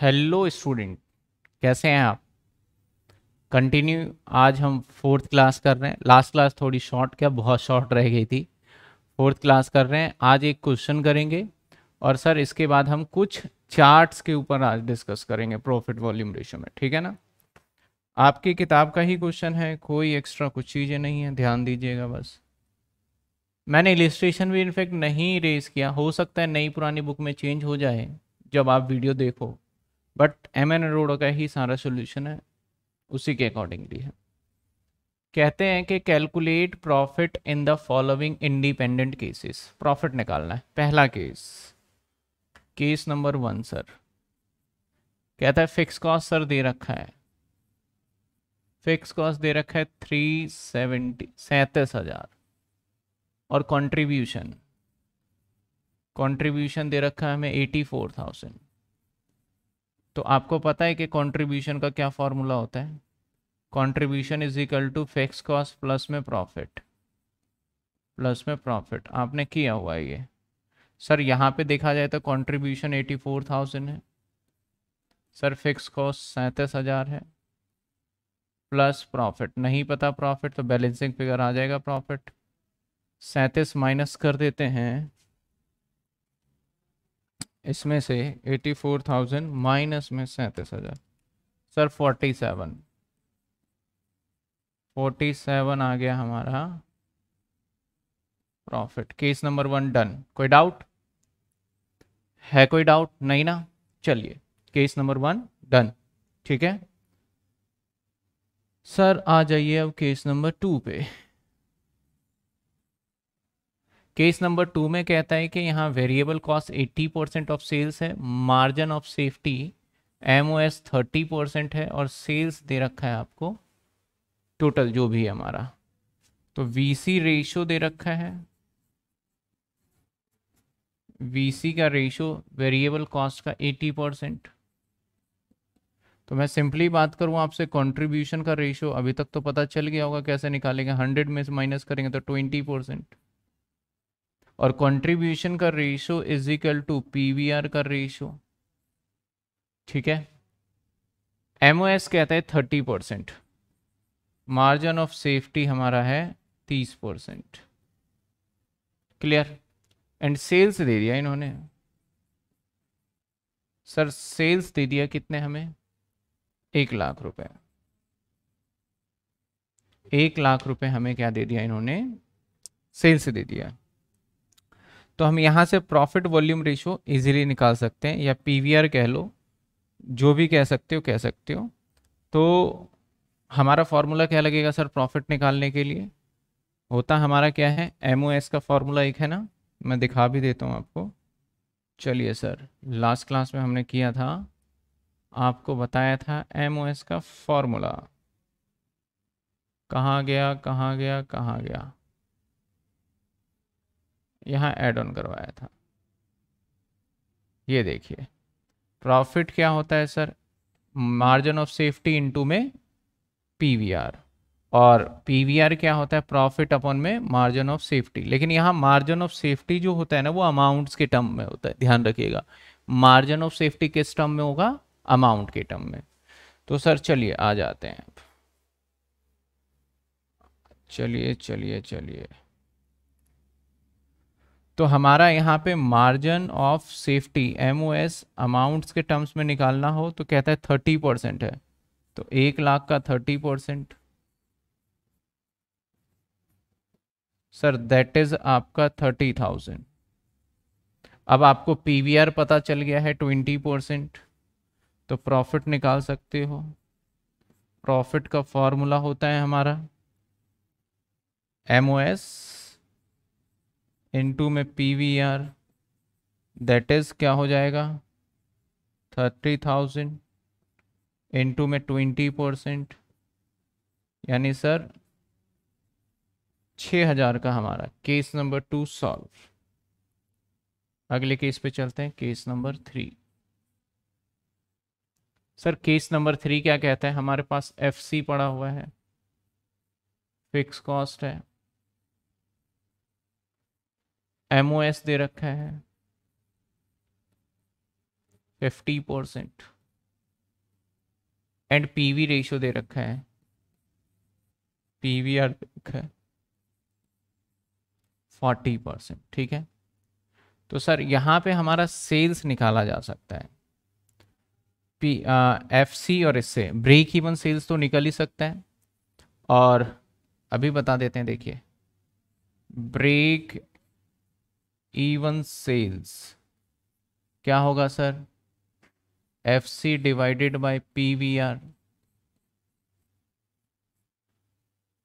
hello student कैसे हैं आप कंटिन्यू आज हम फोर्थ क्लास कर रहे हैं लास्ट क्लास थोड़ी शॉर्ट क्या बहुत शॉर्ट रह गई थी फोर्थ क्लास कर रहे हैं आज एक क्वेश्चन करेंगे और सर इसके बाद हम कुछ चार्ट्स के ऊपर आज डिस्कस करेंगे प्रॉफिट वॉल्यूम रेशो में ठीक है ना आपकी किताब का ही क्वेश्चन है कोई एक्स्ट्रा कुछ चीज़ें नहीं है ध्यान दीजिएगा बस मैंने इलिस्ट्रेशन भी इनफेक्ट नहीं रेज किया हो सकता है नई पुरानी बुक में चेंज हो जाए जब आप वीडियो देखो बट एम एन अरोड़ा का ही सारा सोल्यूशन है उसी के अकॉर्डिंगली है कहते हैं कि calculate profit in the following independent cases profit निकालना है पहला case case number one sir कहता है फिक्स कॉस्ट सर दे रखा है फिक्स कॉस्ट दे रखा है थ्री सेवेंटी सैंतीस हजार और कंट्रीब्यूशन कंट्रीब्यूशन दे रखा है हमें एटी फोर थाउजेंड तो आपको पता है कि कंट्रीब्यूशन का क्या फॉर्मूला होता है contribution is equal to fix cost plus में प्रॉफिट प्लस में प्रॉफिट आपने किया हुआ है ये सर यहाँ पे देखा जाए तो कंट्रीब्यूशन एटी फोर थाउजेंड है सर फिक्स कॉस्ट सैंतीस हज़ार है प्लस प्रॉफिट नहीं पता प्रॉफिट तो बैलेंसिंग फिगर आ जाएगा प्रॉफिट सैंतीस माइनस कर देते हैं इसमें से एटी फोर थाउजेंड माइनस में सैंतीस हज़ार sir forty seven forty seven आ गया हमारा profit case number one done कोई डाउट है कोई डाउट नहीं ना चलिए केस नंबर वन डन ठीक है सर आ जाइए अब केस नंबर टू पे केस नंबर टू में कहता है कि यहाँ variable cost eighty percent of sales है margin of safety M O S thirty percent है और सेल्स दे रखा है आपको टोटल जो भी है हमारा तो वी सी रेशो दे रखा है वी सी का रेशो वेरिएबल कॉस्ट का एट्टी परसेंट तो मैं सिंपली बात करूं आपसे कंट्रीब्यूशन का रेशो अभी तक तो पता चल गया होगा कैसे निकालेंगे हंड्रेड में से माइनस करेंगे तो ट्वेंटी परसेंट और कंट्रीब्यूशन का ratio is equal to PVR का रेशो ठीक है एमओएस कहता है thirty percent margin of safety हमारा है तीस परसेंट क्लियर एंड सेल्स दे दिया इन्होंने सर सेल्स दे दिया कितने हमें एक लाख रुपए एक लाख रुपए हमें क्या दे दिया इन्होंने सेल्स दे दिया तो हम यहाँ से प्रॉफिट वॉल्यूम रेशो इजीली निकाल सकते हैं या पीवीआर कह लो जो भी कह सकते हो कह सकते हो तो हमारा फॉर्मूला क्या लगेगा सर प्रॉफिट निकालने के लिए होता हमारा क्या है एम का फॉर्मूला एक है ना मैं दिखा भी देता हूँ आपको चलिए सर लास्ट क्लास में हमने किया था आपको बताया था एम का फॉर्मूला कहाँ गया कहाँ गया कहाँ गया यहाँ ऐड ऑन करवाया था ये देखिए प्रॉफिट क्या होता है sir margin of safety into में पीवीआर और पीवीआर क्या होता है प्रॉफिट अपॉन में मार्जिन ऑफ सेफ्टी लेकिन यहाँ मार्जिन ऑफ सेफ्टी जो होता है ना वो अमाउंट्स के टर्म में होता है ध्यान रखिएगा मार्जिन ऑफ सेफ्टी किस टर्म में होगा अमाउंट के टर्म में तो सर चलिए आ जाते हैं चलिए चलिए चलिए तो हमारा यहाँ पे margin of safety M O S amounts के टर्म्स में निकालना हो तो कहता है थर्टी परसेंट है तो एक लाख का thirty percent sir that is आपका थर्टी थाउजेंड अब आपको पीवीआर पता चल गया है ट्वेंटी परसेंट तो प्रॉफिट निकाल सकते हो प्रॉफिट का फॉर्मूला होता है हमारा एम ओ एस इनटू में P V R that is क्या हो जाएगा थर्टी थाउजेंड टू में ट्वेंटी परसेंट यानी सर छ हज़ार का हमारा केस नंबर टू सॉल्व अगले केस पे चलते हैं case number three sir case number three क्या कहता है हमारे पास एफ सी पड़ा हुआ है फिक्स कॉस्ट है एम दे रखा है fifty percent and PV ratio दे रखा है पीवीआर दे रखा है फोर्टी परसेंट ठीक है तो सर यहाँ पे हमारा सेल्स निकाला जा सकता है पी एफ सी और इससे ब्रेक इवन सेल्स तो निकल ही सकता है और अभी बता देते हैं देखिए ब्रेक इवन सेल्स क्या होगा sir F C divided by P V R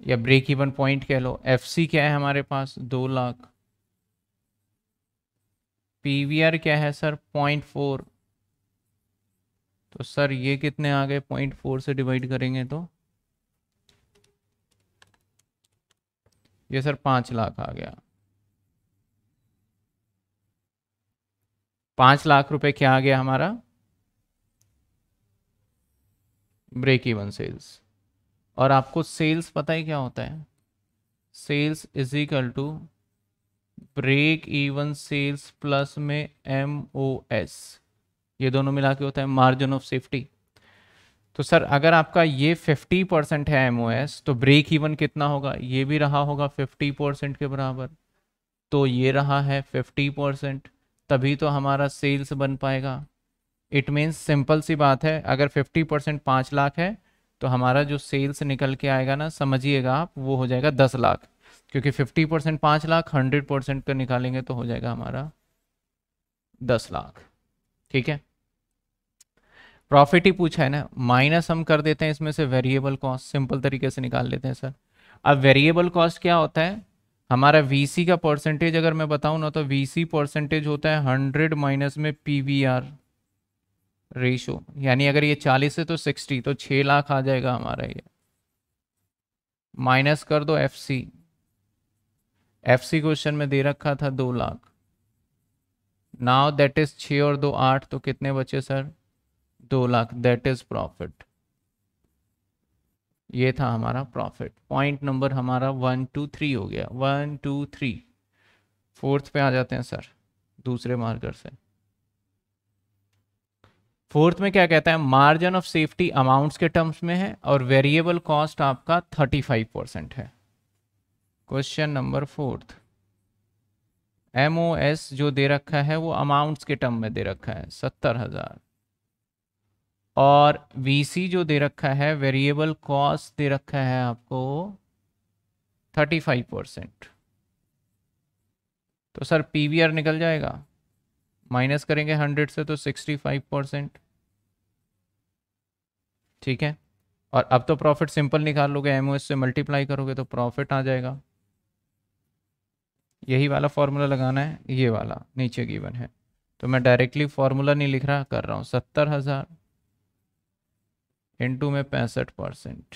या ब्रेक इवन पॉइंट कह लो एफ सी क्या है हमारे पास दो लाख पी वी आर क्या है सर पॉइंट फोर तो सर ये कितने आ गए पॉइंट फोर से डिवाइड करेंगे तो ये सर पांच लाख आ गया पांच लाख रुपए क्या आ गया हमारा ब्रेक इवन सेल्स और आपको सेल्स पता ही क्या होता है sales is equal to break even sales plus में एम ओ एस ये दोनों मिला के होता है मार्जिन ऑफ सेफ्टी तो सर अगर आपका ये 50 परसेंट है एम ओ एस तो ब्रेक इवन कितना होगा ये भी रहा होगा 50 परसेंट के बराबर तो ये रहा है 50 परसेंट तभी तो हमारा सेल्स बन पाएगा इट मीन्स सिंपल सी बात है अगर फिफ्टी परसेंट पाँच लाख है तो हमारा जो सेल्स निकल के आएगा ना समझिएगा आप वो हो जाएगा दस लाख क्योंकि फिफ्टी परसेंट पाँच लाख हंड्रेड परसेंट का निकालेंगे तो हो जाएगा हमारा दस लाख ठीक है प्रॉफिट ही पूछा है ना माइनस हम कर देते हैं इसमें से वेरिएबल कॉस्ट सिंपल तरीके से निकाल लेते हैं सर अब वेरिएबल कॉस्ट क्या होता है हमारा वीसी का परसेंटेज अगर मैं बताऊं ना तो वीसी परसेंटेज होता है हंड्रेड माइनस में पीवीआर रेशो यानी अगर ये चालीस है तो सिक्सटी तो छः लाख आ जाएगा हमारा ये माइनस कर दो F C F C question में दे रखा था दो लाख नाउ दैट इज छः और दो आठ तो कितने बचे सर दो लाख दैट इज प्रॉफिट ये था हमारा प्रॉफिट पॉइंट नंबर हमारा वन टू थ्री हो गया वन टू थ्री फोर्थ पे आ जाते हैं सर दूसरे मार्कर से फोर्थ में क्या कहता है मार्जिन ऑफ सेफ्टी अमाउंट्स के टर्म्स में है और वेरिएबल कॉस्ट आपका थर्टी फाइव परसेंट है क्वेश्चन नंबर फोर्थ एम जो दे रखा है वो अमाउंट्स के टर्म में दे रखा है सत्तर हज़ार और वीसी जो दे रखा है वेरिएबल कॉस्ट दे रखा है आपको थर्टी फाइव परसेंट तो सर पीवीआर निकल जाएगा माइनस करेंगे हंड्रेड से तो सिक्सटी फाइव परसेंट ठीक है और अब तो प्रॉफिट सिंपल निकाल लोगे एम से मल्टीप्लाई करोगे तो प्रॉफिट आ जाएगा यही वाला फॉर्मूला लगाना है ये वाला नीचे गिवन है तो मैं डायरेक्टली फॉर्मूला नहीं लिख रहा कर रहा हूँ सत्तर हज़ार इंटू में पैंसठ परसेंट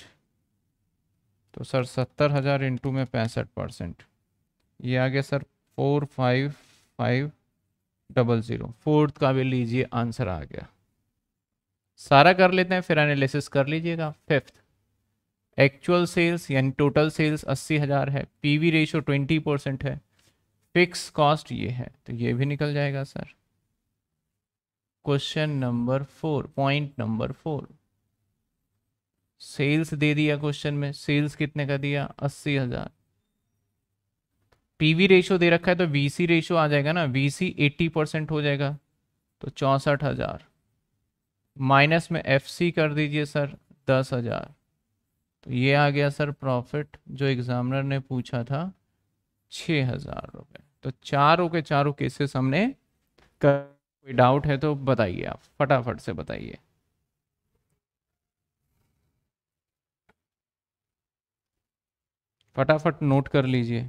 तो सर सत्तर हज़ार इंटू में पैंसठ परसेंट ये आ गया sir four five five double zero fourth का भी लीजिए आंसर आ गया सारा कर लेते हैं फिर एनालिसिस कर लीजिएगा फिफ्थ एक्चुअल सेल्स यानी टोटल सेल्स अस्सी हज़ार है पीवी रेशियो ट्वेंटी परसेंट है फिक्स कॉस्ट ये है तो ये भी निकल जाएगा sir question number four point number four sales दे दिया क्वेश्चन में सेल्स कितने का दिया अस्सी हजार पीवी रेशियो दे रखा है तो वीसी रेशियो आ जाएगा ना वीसी एट्टी परसेंट हो जाएगा तो चौसठ हजार माइनस में एफसी कर दीजिए सर दस हजार तो ये आ गया सर प्रॉफिट जो एग्जामिनर ने पूछा था छ हजार रुपये तो चारों के चारों केसेस हमने कर कोई डाउट है तो बताइए आप फटाफट से बताइए फटाफट नोट कर लीजिए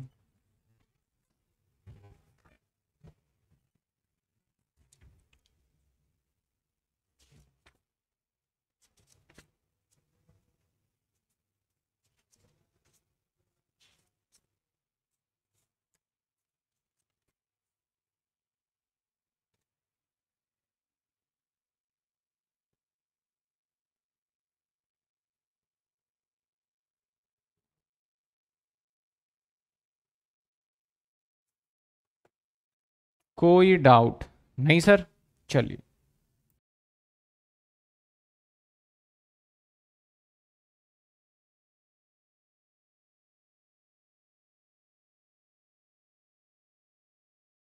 कोई डाउट नहीं सर चलिए